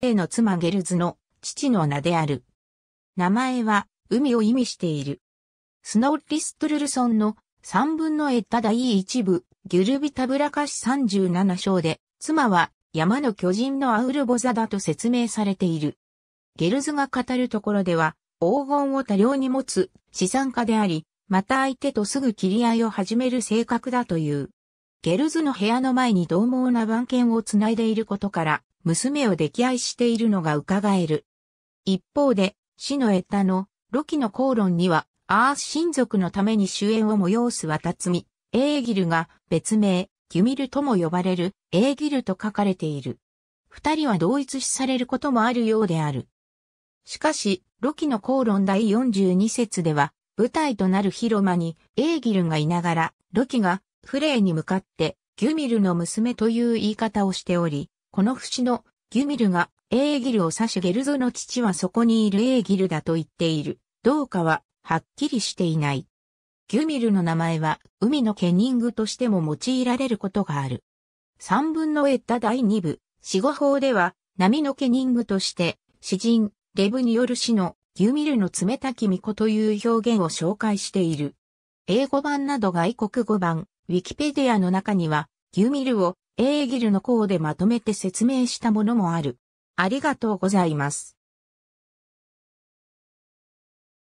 A の妻ゲルズの父の名である。名前は海を意味している。スノーリストルルソンの三分のただ、い第一部、ギュルビタブラカシ37章で、妻は山の巨人のアウルボザだと説明されている。ゲルズが語るところでは、黄金を多量に持つ資産家であり、また相手とすぐ切り合いを始める性格だという。ゲルズの部屋の前に獰猛な番犬をつないでいることから、娘を溺愛しているのが伺える。一方で、死のエタの、ロキの口論には、アース親族のために主演を催すワタツミ、エーギルが別名、ギュミルとも呼ばれる、エーギルと書かれている。二人は同一視されることもあるようである。しかし、ロキの口論第42節では、舞台となる広間にエーギルがいながら、ロキがフレイに向かってギュミルの娘という言い方をしており、この節のギュミルがエーギルを指しゲルゾの父はそこにいるエーギルだと言っている。どうかははっきりしていない。ギュミルの名前は海のケニングとしても用いられることがある。三分のエッダ第二部、死後法では波のケニングとして詩人、レブによる詩のギュミルの冷たき巫女という表現を紹介している。英語版など外国語版、ウィキペディアの中にはギュミルをエーギルの項でまとめて説明したものもある。ありがとうございます。